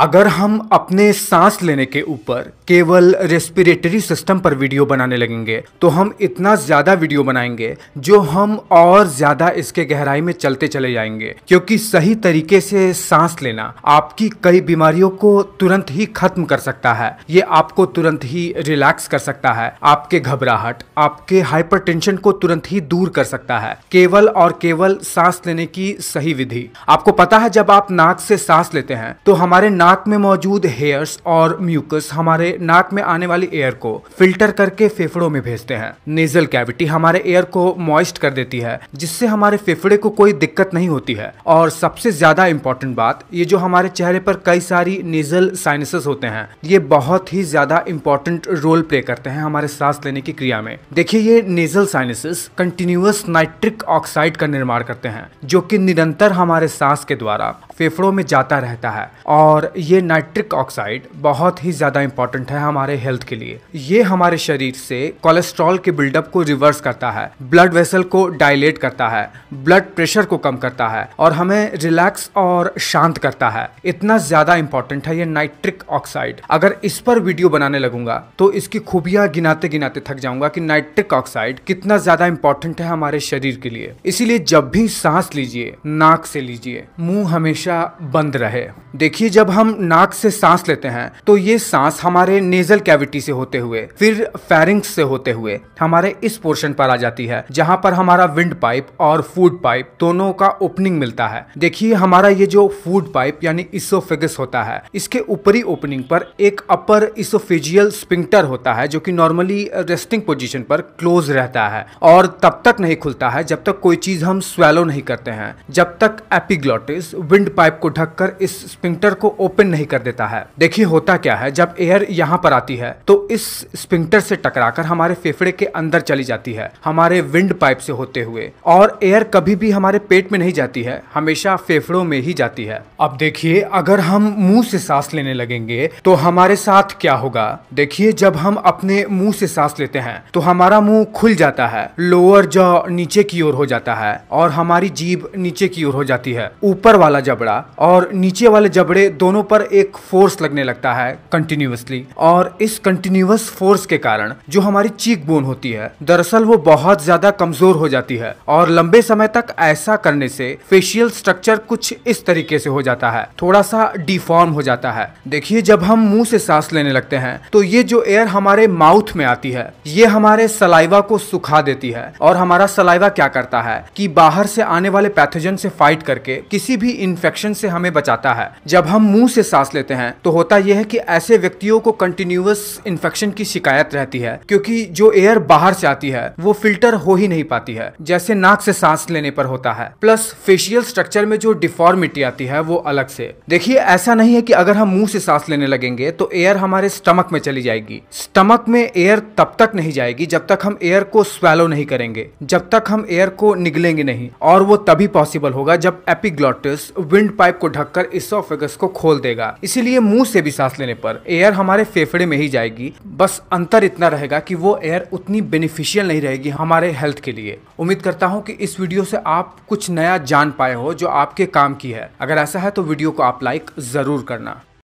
अगर हम अपने सांस लेने के ऊपर केवल रेस्पिरेटरी सिस्टम पर वीडियो बनाने लगेंगे तो हम इतना ज़्यादा वीडियो बनाएंगे जो हम और ज़्यादा इसके गहराई में चलते चले जाएंगे क्योंकि सही तरीके से सांस लेना आपकी कई बीमारियों को तुरंत ही खत्म कर सकता है ये आपको तुरंत ही रिलैक्स कर सकता है आपके घबराहट आपके हाइपर को तुरंत ही दूर कर सकता है केवल और केवल सांस लेने की सही विधि आपको पता है जब आप नाक से सांस लेते हैं तो हमारे नाक नाक में मौजूद हेयर्स और म्यूकस हमारे नाक में आने वाली एयर को फिल्टर करके फेफड़ों में भेजते हैं नेजल कैविटी हमारे एयर को मॉइस्ट कर देती है जिससे हमारे फेफड़े को कोई दिक्कत नहीं होती है और सबसे ज्यादा इम्पोर्टेंट बात ये जो हमारे चेहरे पर कई सारी नेजल साइनसेस होते हैं ये बहुत ही ज्यादा इम्पोर्टेंट रोल प्ले करते हैं हमारे सांस लेने की क्रिया में देखिए ये nasal sinuses continuous nitric oxide का निर्माण करते हैं जो कि निरंतर हमारे सांस के द्वारा फेफड़ों में जाता रहता है और ये नाइट्रिक ऑक्साइड बहुत ही ज़्यादा इंपॉर्टेंट है हमारे हेल्थ के लिए ये हमारे शरीर से कोलेस्ट्रॉल के बिल्डअप को रिवर्स करता है ब्लड वेसल को डायलेट करता है ब्लड प्रेशर को कम करता है और हमें रिलैक्स और शांत करता है इतना ज़्यादा इंपॉर्टेंट है ये नाइट्रिक ऑक्साइड अगर इस पर वीडियो बनाने लगूंगा तो इसकी खूबियाँ गिनाते गिनाते थक जाऊंगा कि नाइट्रिक ऑक्साइड कितना ज़्यादा इंपॉर्टेंट है हमारे शरीर के लिए इसीलिए जब भी सांस लीजिए नाक से लीजिए मुंह हमेशा बंद रहे देखिए जब हम हम नाक से सांस लेते हैं तो ये सांस हमारे नेजल कैविटी से होते हुए फिर फेरिंग्स से होते हुए हमारे इस पोर्शन पर आ जाती है जहाँ पर हमारा विंड पाइप और फूड पाइप दोनों का ओपनिंग मिलता है देखिए हमारा ये जो फूड पाइप यानी इसोफेगस होता है इसके ऊपरी ओपनिंग पर एक अपर इसोफेजियल स्पिंक्टर होता है जो कि नॉर्मली रेस्टिंग पोजिशन पर क्लोज रहता है और तब तक नहीं खुलता है जब तक कोई चीज हम स्वेलो नहीं करते हैं जब तक एपिग्लॉटिस विंड पाइप को ढककर इस स्पिंक्टर को ओपन नहीं कर देता है देखिए होता क्या है जब एयर यहाँ पर आती है तो इस स्पिंक्टर से टकराकर हमारे फेफड़े के अंदर चली जाती है हमारे विंड पाइप से होते हुए और एयर कभी भी हमारे पेट में नहीं जाती है हमेशा फेफड़ों में ही जाती है अब देखिए अगर हम मुंह से सांस लेने लगेंगे तो हमारे साथ क्या होगा देखिए जब हम अपने मुंह से सांस लेते हैं तो हमारा मुंह खुल जाता है लोअर जॉ नीचे की ओर हो जाता है और हमारी जीभ नीचे की ओर हो जाती है ऊपर वाला जबड़ा और नीचे वाले जबड़े दोनों दोनों पर एक फोर्स लगने लगता है कंटिन्यूसली और इस कंटिन्यूस फोर्स के कारण जो हमारी चीक बोन होती है दरअसल वो बहुत ज्यादा कमजोर हो जाती है और लंबे समय तक ऐसा करने से फेशियल स्ट्रक्चर कुछ इस तरीके से हो जाता है थोड़ा सा डिफॉर्म हो जाता है देखिए जब हम मुंह से सांस लेने लगते हैं तो ये जो एयर हमारे माउथ में आती है ये हमारे सलाइवा को सुखा देती है और हमारा सलाइवा क्या करता है कि बाहर से आने वाले पैथोजन से फाइट करके किसी भी इन्फेक्शन से हमें बचाता है जब हम मुंह मुंह से सांस लेते हैं तो होता यह है कि ऐसे व्यक्तियों को कंटिन्यूस इन्फेक्शन की शिकायत रहती है क्योंकि जो एयर बाहर से आती है वो फिल्टर हो ही नहीं पाती है जैसे नाक से सांस लेने पर होता है प्लस फेशियल स्ट्रक्चर में जो डिफॉर्मिटी आती है वो अलग से देखिए ऐसा नहीं है कि अगर हम मुंह से सांस लेने लगेंगे तो एयर हमारे स्टमक में चली जाएगी स्टमक में एयर तब तक नहीं जाएगी जब तक हम एयर को स्वेलो नहीं करेंगे जब तक हम एयर को निगलेंगे नहीं और वो तभी पॉसिबल होगा जब एपिग्लॉटिस विंड पाइप को ढककर इसोफेगस को खोल खोल देगा इसीलिए मुंह से भी सांस लेने पर एयर हमारे फेफड़े में ही जाएगी बस अंतर इतना रहेगा कि वो एयर उतनी बेनिफिशियल नहीं रहेगी हमारे हेल्थ के लिए उम्मीद करता हूँ कि इस वीडियो से आप कुछ नया जान पाए हो जो आपके काम की है अगर ऐसा है तो वीडियो को आप लाइक जरूर करना